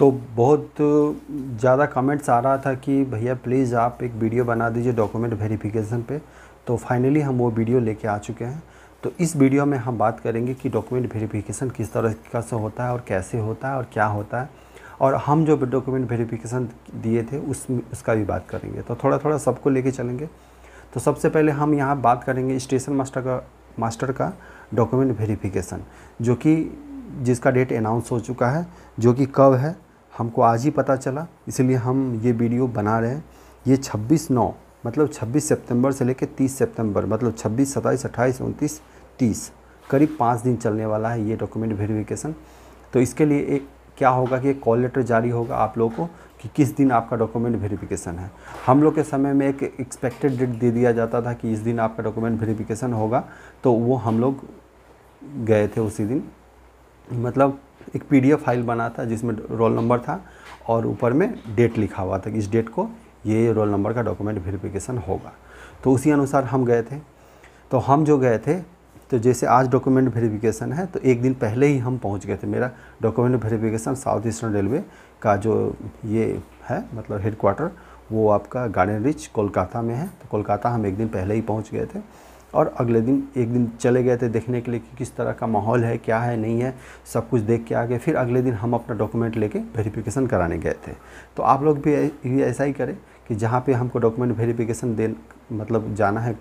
तो बहुत ज़्यादा कमेंट्स आ रहा था कि भैया प्लीज़ आप एक वीडियो बना दीजिए डॉक्यूमेंट वेरिफिकेशन पे तो फाइनली हम वो वीडियो लेके आ चुके हैं तो इस वीडियो में हम बात करेंगे कि डॉक्यूमेंट वेरिफिकेशन किस तरह का से होता है और कैसे होता है और क्या होता है और हम जो डॉक्यूमेंट वेरिफिकेशन दिए थे उस उसका भी बात करेंगे तो थोड़ा थोड़ा सबको ले चलेंगे तो सबसे पहले हम यहाँ बात करेंगे स्टेशन मास्टर का मास्टर का डॉक्यूमेंट वेरीफिकेशन जो कि जिसका डेट अनाउंस हो चुका है जो कि कब है हमको आज ही पता चला इसलिए हम ये वीडियो बना रहे हैं ये 26 नौ मतलब 26 सितंबर से लेकर 30 सितंबर मतलब 26 28 अट्ठाईस उनतीस तीस करीब पाँच दिन चलने वाला है ये डॉक्यूमेंट वेरिफिकेशन तो इसके लिए एक क्या होगा कि एक कॉल लेटर जारी होगा आप लोगों को कि किस दिन आपका डॉक्यूमेंट वेरिफिकेशन है हम लोग के समय में एक एक्सपेक्टेड डेट दे दिया जाता था कि इस दिन आपका डॉक्यूमेंट वेरिफिकेशन होगा तो वो हम लोग गए थे उसी दिन मतलब एक पीडीएफ फाइल बना था जिसमें रोल नंबर था और ऊपर में डेट लिखा हुआ था कि इस डेट को ये रोल नंबर का डॉक्यूमेंट वेरिफिकेशन होगा तो उसी अनुसार हम गए थे तो हम जो गए थे तो जैसे आज डॉक्यूमेंट वेरिफिकेशन है तो एक दिन पहले ही हम पहुंच गए थे मेरा document verification south eastern railway का जो ये है मतलब हेड क्वार्टर वो आपका गार्डन रिच कोलकाता में है तो कोलकाता हम एक दिन पहले ही पहुँच गए थे और अगले दिन एक दिन चले गए थे देखने के लिए कि किस तरह का माहौल है क्या है नहीं है सब कुछ देख के आ गए फिर अगले दिन हम अपना डॉक्यूमेंट लेके वेरिफिकेशन कराने गए थे तो आप लोग भी ऐसा ही करें कि जहाँ पे हमको डॉक्यूमेंट वेरिफिकेशन दे मतलब जाना है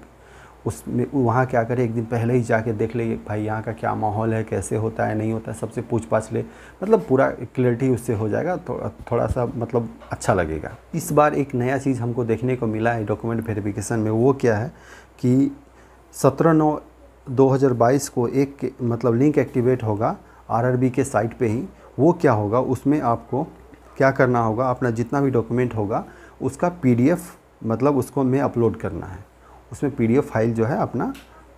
उसमें वहाँ क्या करें एक दिन पहले ही जाके देख ले भाई यहाँ का क्या माहौल है कैसे होता है नहीं होता है सबसे पूछ पाछ ले मतलब पूरा क्लियरिटी उससे हो जाएगा थोड़ा तो, थोड़ा सा मतलब अच्छा लगेगा इस बार एक नया चीज़ हमको देखने को मिला है डॉक्यूमेंट वेरिफिकेशन में वो क्या है कि सत्रह नौ दो हज़ार बाईस को एक मतलब लिंक एक्टिवेट होगा आरआरबी के साइट पे ही वो क्या होगा उसमें आपको क्या करना होगा अपना जितना भी डॉक्यूमेंट होगा उसका पीडीएफ मतलब उसको मैं अपलोड करना है उसमें पीडीएफ फाइल जो है अपना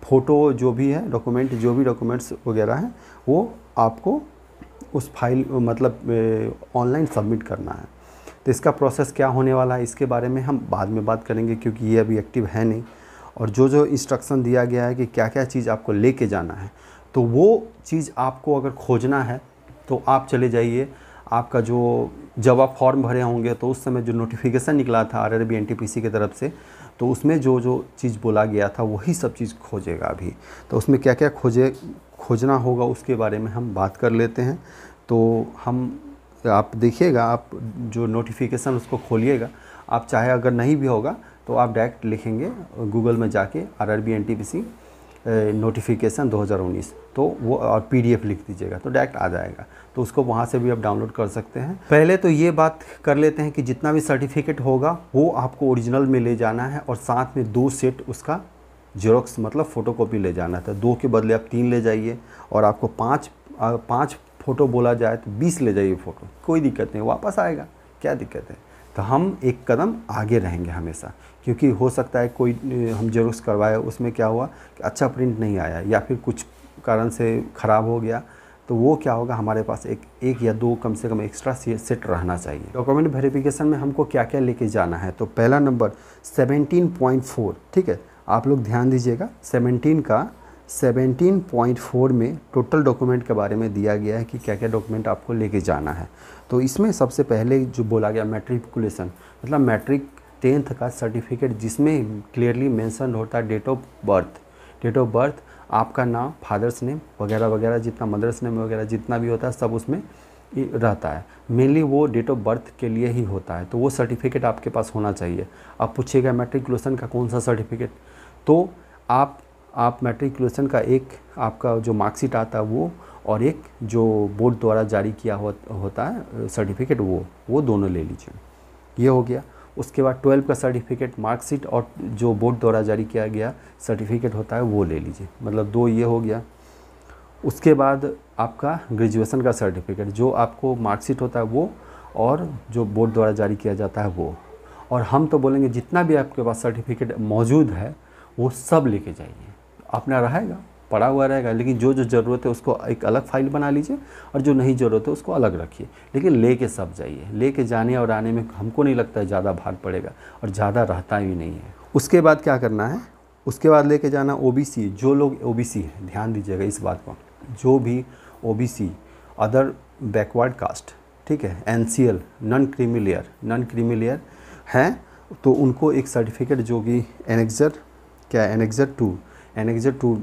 फ़ोटो जो भी है डॉक्यूमेंट जो भी डॉक्यूमेंट्स वगैरह हैं वो आपको उस फाइल मतलब ऑनलाइन सबमिट करना है तो इसका प्रोसेस क्या होने वाला है इसके बारे में हम बाद में बात करेंगे क्योंकि ये अभी एक्टिव है नहीं और जो जो इंस्ट्रक्शन दिया गया है कि क्या क्या चीज़ आपको ले के जाना है तो वो चीज़ आपको अगर खोजना है तो आप चले जाइए आपका जो जब आप फॉर्म भरे होंगे तो उस समय जो नोटिफिकेशन निकला था R R B N T P C की तरफ से तो उसमें जो जो चीज़ बोला गया था वही सब चीज़ खोजेगा अभी तो उसमें क्या क्या खोजे खोजना होगा उसके बारे में हम बात कर लेते हैं तो हम आप देखिएगा आप जो नोटिफिकेशन उसको खोलिएगा आप चाहे अगर नहीं भी होगा तो आप डायरेक्ट लिखेंगे गूगल में जाके R R B N T P C notification 2019 तो वो और पीडीएफ लिख दीजिएगा तो डायरेक्ट आ जाएगा तो उसको वहाँ से भी आप डाउनलोड कर सकते हैं पहले तो ये बात कर लेते हैं कि जितना भी सर्टिफिकेट होगा वो आपको ओरिजिनल में ले जाना है और साथ में दो सेट उसका जेरोक्स मतलब फ़ोटोकॉपी ले जाना था दो के बदले आप तीन ले जाइए और आपको पाँच पाँच फ़ोटो बोला जाए तो बीस ले जाइए फ़ोटो कोई दिक्कत नहीं वापस आएगा क्या दिक्कत है तो हम एक कदम आगे रहेंगे हमेशा क्योंकि हो सकता है कोई हम जरूर करवाए उसमें क्या हुआ कि अच्छा प्रिंट नहीं आया या फिर कुछ कारण से ख़राब हो गया तो वो क्या होगा हमारे पास एक एक या दो कम से कम एक्स्ट्रा सेट रहना चाहिए डॉक्यूमेंट वेरिफिकेशन में हमको क्या क्या लेके जाना है तो पहला नंबर 17.4 ठीक है आप लोग ध्यान दीजिएगा 17 का 17.4 में टोटल डॉक्यूमेंट के बारे में दिया गया है कि क्या क्या डॉक्यूमेंट आपको लेके जाना है तो इसमें सबसे पहले जो बोला गया मैट्रिकुलेशन मतलब मैट्रिक टेंथ का सर्टिफिकेट जिसमें क्लियरली मेंशन होता है date of birth date of birth आपका नाम फादर्स नेम वगैरह वगैरह जितना मदर्स नेम वगैरह जितना भी होता है सब उसमें रहता है मेनली वो डेट ऑफ बर्थ के लिए ही होता है तो वो सर्टिफिकेट आपके पास होना चाहिए अब पूछेगा मैट्रिकुलेशन का कौन सा सर्टिफिकेट तो आप आप मेट्रिकुलेशन का एक आपका जो मार्कशीट आता है वो और एक जो बोर्ड द्वारा जारी किया हो, होता है सर्टिफिकेट वो वो दोनों ले लीजिए ये हो गया उसके बाद ट्वेल्व का सर्टिफिकेट मार्कशीट और जो बोर्ड द्वारा जारी किया गया सर्टिफिकेट होता है वो ले लीजिए मतलब दो ये हो गया उसके बाद आपका ग्रेजुएशन का सर्टिफिकेट जो आपको मार्कशीट होता है वो और जो बोर्ड द्वारा जारी किया जाता है वो और हम तो बोलेंगे जितना भी आपके पास सर्टिफिकेट मौजूद है वो सब लेके जाइए अपना रहेगा पड़ा हुआ रहेगा लेकिन जो जो ज़रूरत है उसको एक अलग फाइल बना लीजिए और जो नहीं ज़रूरत है उसको अलग रखिए लेकिन ले के सब जाइए ले के जाने और आने में हमको नहीं लगता है ज़्यादा भार पड़ेगा और ज़्यादा रहता भी नहीं है उसके बाद क्या करना है उसके बाद लेके जाना ओ जो लोग ओ हैं ध्यान दीजिएगा इस बात पर जो भी ओ अदर बैकवर्ड कास्ट ठीक है an non creamy layer non creamy layer हैं तो उनको एक सर्टिफिकेट जो कि एनेक्जर क्या annexure two annexure two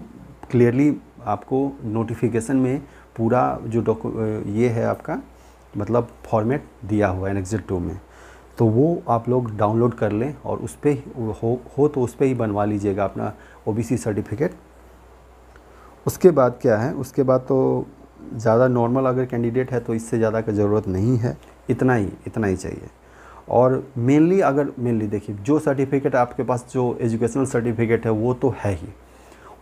clearly आपको नोटिफिकेशन में पूरा जो डॉक्यू ये है आपका मतलब फॉर्मेट दिया हुआ है एनेक्जर टू में तो वो आप लोग डाउनलोड कर लें और उस पर हो, हो तो उस पर ही बनवा लीजिएगा अपना ओ सर्टिफिकेट उसके बाद क्या है उसके बाद तो ज़्यादा नॉर्मल अगर कैंडिडेट है तो इससे ज़्यादा का ज़रूरत नहीं है इतना ही इतना ही चाहिए और मेनली अगर मेनली देखिए जो सर्टिफिकेट आपके पास जो एजुकेशनल सर्टिफिकेट है वो तो है ही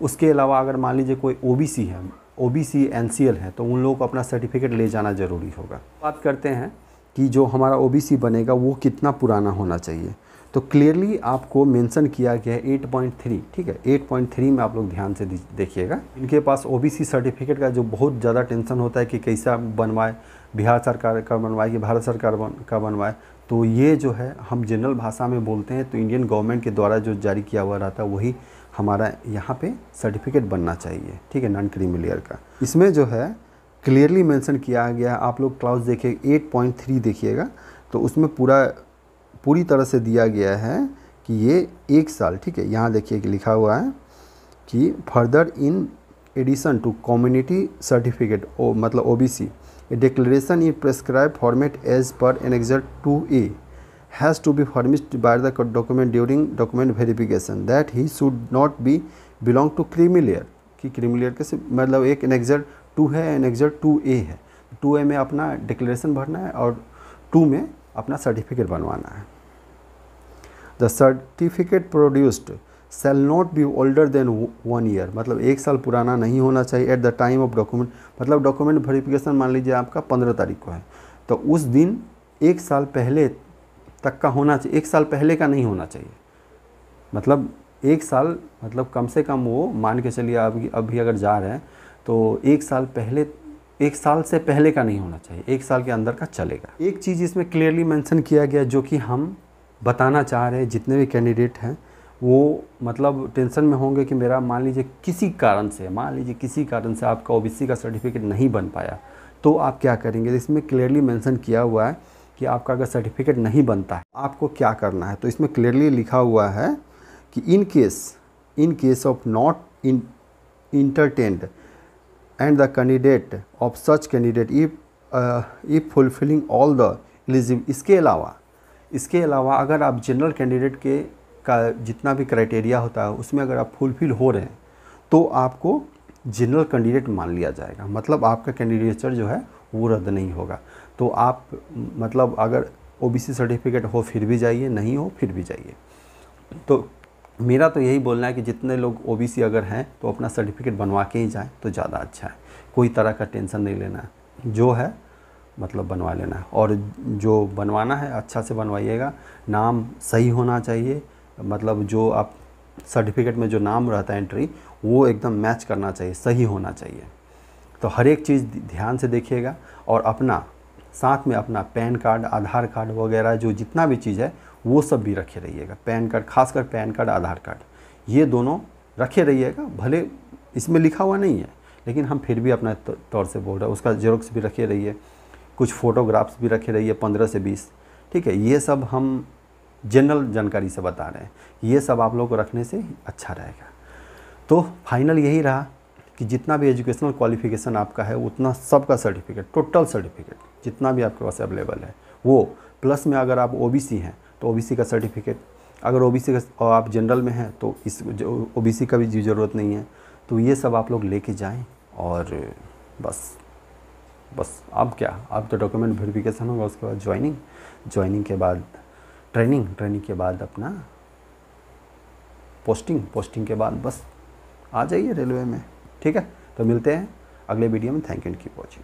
उसके अलावा अगर मान लीजिए कोई ओ है ओ बी है तो उन लोगों को अपना सर्टिफिकेट ले जाना ज़रूरी होगा बात करते हैं कि जो हमारा ओ बनेगा वो कितना पुराना होना चाहिए तो क्लियरली आपको मेंशन किया गया है 8.3 ठीक है 8.3 में आप लोग ध्यान से देखिएगा इनके पास ओबीसी सर्टिफिकेट का जो बहुत ज़्यादा टेंशन होता है कि कैसा बनवाए बिहार सरकार का बनवाए कि भारत सरकार बन, का बनवाए तो ये जो है हम जनरल भाषा में बोलते हैं तो इंडियन गवर्नमेंट के द्वारा जो जारी किया हुआ रहता है वही हमारा यहाँ पे सर्टिफिकेट बनना चाहिए ठीक है नॉन क्रीमी लेयर का इसमें जो है क्लियरली मेंशन किया गया है आप लोग क्लाउज देखिए 8.3 देखिएगा तो उसमें पूरा पूरी तरह से दिया गया है कि ये एक साल ठीक है यहाँ देखिए लिखा हुआ है कि further in addition to community certificate मतलब O B C declaration in prescribe format as per annexure two A has to be furnished by the document during document verification that he should not be belong to creamy कि creamy layer कैसे मतलब एक an annexure two है an annexure two A है two ए में अपना declaration भरना है और टू में अपना सर्टिफिकेट बनवाना है the certificate produced shall not be older than one year मतलब एक साल पुराना नहीं होना चाहिए at the time of document मतलब डॉक्यूमेंट वेरिफिकेशन मान लीजिए आपका पंद्रह तारीख को है तो उस दिन एक साल पहले तक का होना चाहिए एक साल पहले का नहीं होना चाहिए मतलब एक साल मतलब कम से कम वो मान के चलिए आप अभी अगर जा रहे हैं तो एक साल पहले एक साल से पहले का नहीं होना चाहिए एक साल के अंदर का चलेगा एक चीज़ इसमें क्लियरली मेंशन किया गया जो कि हम बताना चाह रहे हैं जितने भी कैंडिडेट हैं वो मतलब टेंशन में होंगे कि मेरा मान लीजिए किसी कारण से मान लीजिए किसी कारण से आपका ओबीसी का सर्टिफिकेट नहीं बन पाया तो आप क्या करेंगे इसमें क्लियरली मेंशन किया हुआ है कि आपका अगर सर्टिफिकेट नहीं बनता है आपको क्या करना है तो इसमें क्लियरली लिखा हुआ है कि in case in case of not in entertained and the candidate of such candidate if if fulfilling all the eligible इसके अलावा इसके अलावा अगर आप जनरल कैंडिडेट के का जितना भी क्राइटेरिया होता है उसमें अगर आप फुलफिल हो रहे हैं तो आपको जनरल कैंडिडेट मान लिया जाएगा मतलब आपका कैंडिडेचर जो है वो रद्द नहीं होगा तो आप मतलब अगर ओबीसी सर्टिफिकेट हो फिर भी जाइए नहीं हो फिर भी जाइए तो मेरा तो यही बोलना है कि जितने लोग ओबीसी अगर हैं तो अपना सर्टिफिकेट बनवा के ही जाएँ तो ज़्यादा अच्छा है कोई तरह का टेंशन नहीं लेना है जो है मतलब बनवा लेना है और जो बनवाना है अच्छा से बनवाइएगा नाम सही होना चाहिए मतलब जो आप सर्टिफिकेट में जो नाम रहता है एंट्री वो एकदम मैच करना चाहिए सही होना चाहिए तो हर एक चीज़ ध्यान से देखिएगा और अपना साथ में अपना पैन कार्ड आधार कार्ड वगैरह जो जितना भी चीज़ है वो सब भी रखे रहिएगा पैन कार्ड खासकर पैन कार्ड आधार कार्ड ये दोनों रखे रहिएगा भले इसमें लिखा हुआ नहीं है लेकिन हम फिर भी अपना तौर से बोल रहे हैं उसका जेरोक्स भी रखे रहिए कुछ फ़ोटोग्राफ्स भी रखे रहिए पंद्रह से बीस ठीक है ये सब हम जनरल जानकारी से बता रहे हैं ये सब आप लोग को रखने से अच्छा रहेगा तो फाइनल यही रहा कि जितना भी एजुकेशनल क्वालिफिकेशन आपका है उतना सबका सर्टिफिकेट टोटल सर्टिफिकेट जितना भी आपके पास अवेलेबल है वो प्लस में अगर आप ओ हैं तो ओ का सर्टिफिकेट अगर ओ का आप जनरल में हैं तो इस ओ का भी ज़रूरत नहीं है तो ये सब आप लोग लेके जाएं और बस बस अब क्या अब तो डॉक्यूमेंट वेरिफिकेशन होगा उसके बाद ज्वाइनिंग ज्वाइनिंग के बाद ट्रेनिंग ट्रेनिंग के बाद अपना पोस्टिंग पोस्टिंग के बाद बस आ जाइए रेलवे में ठीक है तो मिलते हैं अगले वीडियो में thank you and keep watching